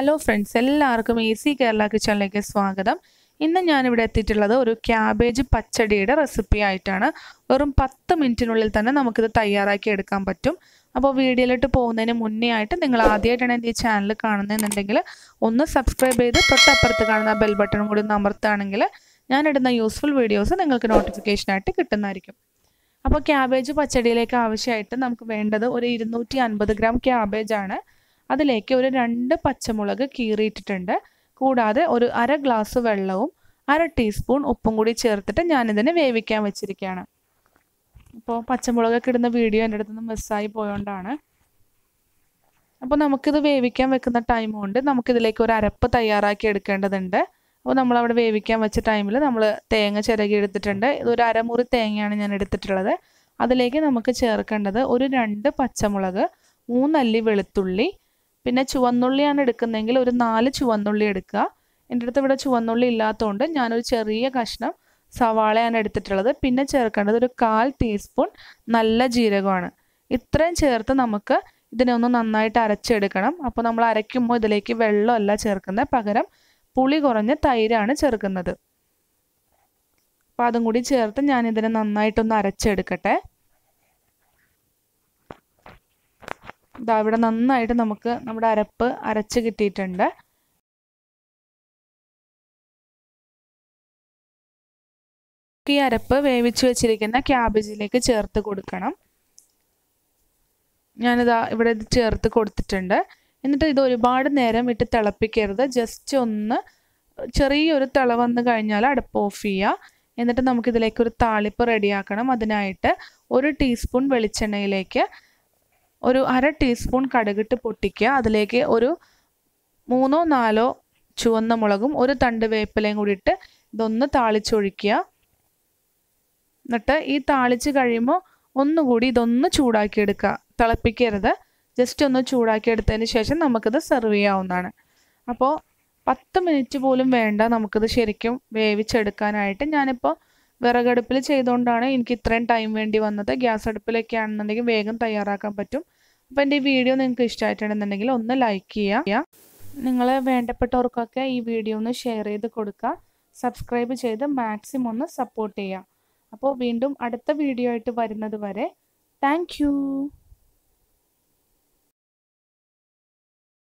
hello friends എല്ലാവർക്കും A C Kerala കിച്ചണിലേക്ക് സ്വാഗതം ഇന്ന് ഞാനിവിടെ എത്തിയിട്ടുള്ളത് ഒരു ക്യാബേജ് പച്ചടിയുടെ റെസിപ്പി ആയിട്ടാണ് വെറും പത്ത് മിനിറ്റിനുള്ളിൽ തന്നെ നമുക്കിത് തയ്യാറാക്കി എടുക്കാൻ പറ്റും അപ്പോൾ വീഡിയോയിലോട്ട് പോകുന്നതിന് മുന്നേ ആയിട്ട് നിങ്ങൾ ആദ്യമായിട്ടാണ് എൻ്റെ ഈ ചാനൽ കാണുന്നതെന്നുണ്ടെങ്കിൽ ഒന്ന് സബ്സ്ക്രൈബ് ചെയ്ത് തൊട്ടപ്പുറത്ത് കാണുന്ന ബെൽ ബട്ടണും കൂടി ഒന്ന് ഞാൻ ഞാനിടുന്ന യൂസ്ഫുൾ വീഡിയോസ് നിങ്ങൾക്ക് നോട്ടിഫിക്കേഷനായിട്ട് കിട്ടുന്നതായിരിക്കും അപ്പോൾ ക്യാബേജ് പച്ചടിയിലേക്ക് ആവശ്യമായിട്ട് നമുക്ക് വേണ്ടത് ഒരു ഇരുന്നൂറ്റി ഗ്രാം ക്യാബേജ് ആണ് അതിലേക്ക് ഒരു രണ്ട് പച്ചമുളക് കീറിയിട്ടിട്ടുണ്ട് കൂടാതെ ഒരു അര ഗ്ലാസ് വെള്ളവും അര ടീസ്പൂൺ ഉപ്പും കൂടി ചേർത്തിട്ട് ഞാനിതിനെ വേവിക്കാൻ വെച്ചിരിക്കുകയാണ് അപ്പോൾ പച്ചമുളകൊക്കെ ഇടുന്ന വീഡിയോ എൻ്റെ അടുത്തുനിന്ന് മിസ്സായി പോയോണ്ടാണ് അപ്പോൾ നമുക്കിത് വേവിക്കാൻ വെക്കുന്ന ടൈം കൊണ്ട് നമുക്കിതിലേക്ക് ഒരു അരപ്പ് തയ്യാറാക്കി എടുക്കേണ്ടതുണ്ട് അപ്പോൾ നമ്മളവിടെ വേവിക്കാൻ വെച്ച ടൈമിൽ നമ്മൾ തേങ്ങ ചിരകി എടുത്തിട്ടുണ്ട് ഇതൊരു അരമുറി തേങ്ങയാണ് ഞാൻ എടുത്തിട്ടുള്ളത് അതിലേക്ക് നമുക്ക് ചേർക്കേണ്ടത് ഒരു രണ്ട് പച്ചമുളക് മൂന്നല്ലി വെളുത്തുള്ളി പിന്നെ ചുവന്നുള്ളിയാണ് എടുക്കുന്നതെങ്കിൽ ഒരു നാല് ചുവന്നുള്ളി എടുക്കുക എൻ്റെ അടുത്ത് ഇവിടെ ചുവന്നുള്ളി ഇല്ലാത്തതുകൊണ്ട് ഞാനൊരു ചെറിയ കഷ്ണം സവാളയാണ് എടുത്തിട്ടുള്ളത് പിന്നെ ചേർക്കേണ്ടത് ഒരു കാൽ ടീസ്പൂൺ നല്ല ജീരകമാണ് ഇത്രയും ചേർത്ത് നമുക്ക് ഇതിനെ ഒന്ന് നന്നായിട്ട് അരച്ചെടുക്കണം അപ്പോൾ നമ്മൾ അരയ്ക്കുമ്പോൾ ഇതിലേക്ക് വെള്ളമല്ല ചേർക്കുന്നത് പകരം പുളി കുറഞ്ഞ തൈരാണ് ചേർക്കുന്നത് അപ്പോൾ അതും കൂടി ചേർത്ത് ഞാൻ ഇതിനെ നന്നായിട്ടൊന്ന് അരച്ചെടുക്കട്ടെ ഇതാ ഇവിടെ നന്നായിട്ട് നമുക്ക് നമ്മുടെ അരപ്പ് അരച്ച് കിട്ടിയിട്ടുണ്ട് ഈ അരപ്പ് വേവിച്ച് വെച്ചിരിക്കുന്ന ക്യാബേജിലേക്ക് ചേർത്ത് കൊടുക്കണം ഞാനിതാ ഇവിടെ ഇത് ചേർത്ത് കൊടുത്തിട്ടുണ്ട് എന്നിട്ട് ഇത് ഒരുപാട് നേരം ഇട്ട് തിളപ്പിക്കരുത് ജസ്റ്റ് ഒന്ന് ചെറിയൊരു തിള വന്നു കഴിഞ്ഞാൽ അടുപ്പ് ഓഫ് ചെയ്യുക എന്നിട്ട് നമുക്കിതിലേക്ക് ഒരു താളിപ്പ് റെഡിയാക്കണം അതിനായിട്ട് ഒരു ടീസ്പൂൺ വെളിച്ചെണ്ണയിലേക്ക് ഒരു അര ടീസ്പൂൺ കടുകിട്ട് പൊട്ടിക്കുക അതിലേക്ക് ഒരു മൂന്നോ നാലോ ചുവന്ന മുളകും ഒരു തണ്ട് വേപ്പിലയും കൂടി ഇട്ട് ഇതൊന്ന് താളിച്ചൊഴിക്കുക എന്നിട്ട് ഈ താളിച്ച് കഴിയുമ്പോൾ ഒന്നുകൂടി ഇതൊന്ന് ചൂടാക്കിയെടുക്കുക തിളപ്പിക്കരുത് ജസ്റ്റ് ഒന്ന് ചൂടാക്കിയെടുത്തതിന് ശേഷം നമുക്കിത് സെർവ് ചെയ്യാവുന്നതാണ് അപ്പോൾ പത്ത് മിനിറ്റ് പോലും വേണ്ട നമുക്കിത് ശരിക്കും വേവിച്ചെടുക്കാനായിട്ട് ഞാനിപ്പോൾ വിറകടുപ്പിൽ ചെയ്തുകൊണ്ടാണ് എനിക്ക് ഇത്രയും ടൈം വേണ്ടി വന്നത് ഗ്യാസ് അടുപ്പിലൊക്കെ ആണെന്നുണ്ടെങ്കിൽ വേഗം തയ്യാറാക്കാൻ പറ്റും അപ്പോൾ എൻ്റെ ഈ വീഡിയോ നിങ്ങൾക്ക് ഇഷ്ടമായിട്ടുണ്ടെന്നുണ്ടെങ്കിൽ ഒന്ന് ലൈക്ക് ചെയ്യുക നിങ്ങളെ വേണ്ടപ്പെട്ടവർക്കൊക്കെ ഈ വീഡിയോ ഒന്ന് ഷെയർ ചെയ്ത് കൊടുക്കുക സബ്സ്ക്രൈബ് ചെയ്ത് മാക്സിമം ഒന്ന് സപ്പോർട്ട് ചെയ്യുക അപ്പോൾ വീണ്ടും അടുത്ത വീഡിയോ ആയിട്ട് വരുന്നത് വരെ താങ്ക്